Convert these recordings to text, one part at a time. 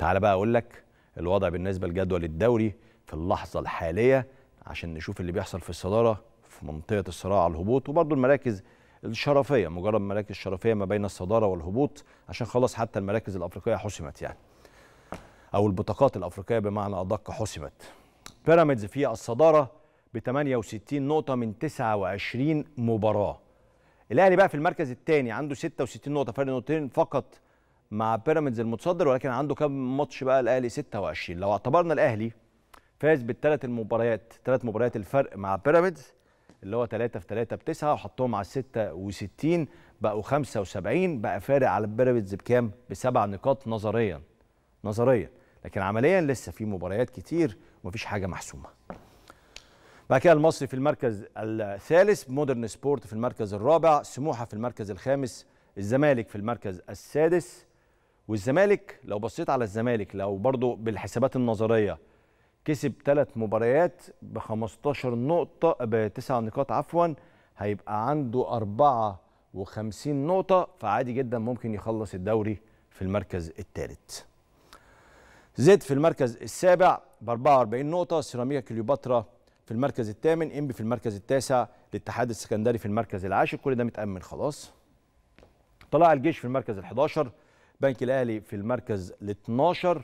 تعال بقى اقول لك الوضع بالنسبه لجدول الدوري في اللحظه الحاليه عشان نشوف اللي بيحصل في الصداره في منطقه الصراع على الهبوط وبرضه المراكز الشرفيه مجرد مراكز شرفيه ما بين الصداره والهبوط عشان خلاص حتى المراكز الافريقيه حسمت يعني او البطاقات الافريقيه بمعنى ادق حسمت بيراميدز في الصداره ب 68 نقطه من 29 مباراه الاهلي بقى في المركز الثاني عنده 66 نقطه فرق نقطتين فقط مع بيراميدز المتصدر ولكن عنده كام ماتش بقى الاهلي 26 لو اعتبرنا الاهلي فاز بالثلاث المباريات ثلاث مباريات الفرق مع بيراميدز اللي هو 3 في 3 بتسعة وحطهم على 66 بقوا 75 بقى فارق على بيراميدز بكام؟ بسبع نقاط نظريا نظريا لكن عمليا لسه في مباريات كتير ومفيش حاجه محسومه. بعد كده المصري في المركز الثالث مودرن سبورت في المركز الرابع سموحه في المركز الخامس الزمالك في المركز السادس والزمالك لو بصيت على الزمالك لو برضو بالحسابات النظريه كسب ثلاث مباريات ب 15 نقطه بتسع نقاط عفوا هيبقى عنده 54 نقطه فعادي جدا ممكن يخلص الدوري في المركز الثالث زد في المركز السابع ب 44 نقطه سيراميكا كليوباترا في المركز الثامن انبي في المركز التاسع الاتحاد السكندري في المركز العاشر كل ده متامن خلاص طلع الجيش في المركز ال 11 بنك الاهلي في المركز ال 12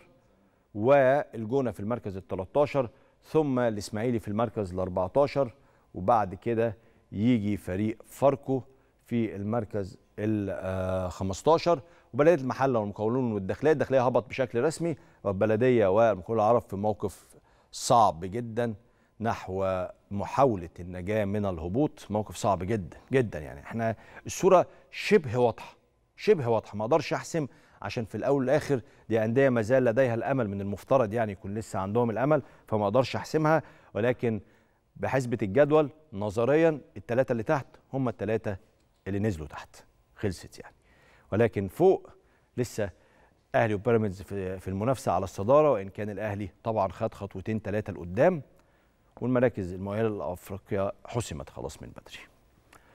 والجونه في المركز ال 13 ثم الاسماعيلي في المركز ال 14 وبعد كده يجي فريق فاركو في المركز ال 15 وبلديه المحله والمقاولون والداخليه الداخليه هبط بشكل رسمي والبلديه والمقاولون العرب في موقف صعب جدا نحو محاوله النجاه من الهبوط موقف صعب جدا جدا يعني احنا الصوره شبه واضحه شبه واضحه ما اقدرش احسم عشان في الاول والاخر دي انديه ما زال لديها الامل من المفترض يعني يكون لسه عندهم الامل فما اقدرش احسمها ولكن بحسبه الجدول نظريا الثلاثه اللي تحت هم الثلاثه اللي نزلوا تحت خلصت يعني ولكن فوق لسه اهلي وبيراميدز في المنافسه على الصداره وان كان الاهلي طبعا خد خطوتين ثلاثه لقدام والمراكز المؤهله لافريقيا حسمت خلاص من بدري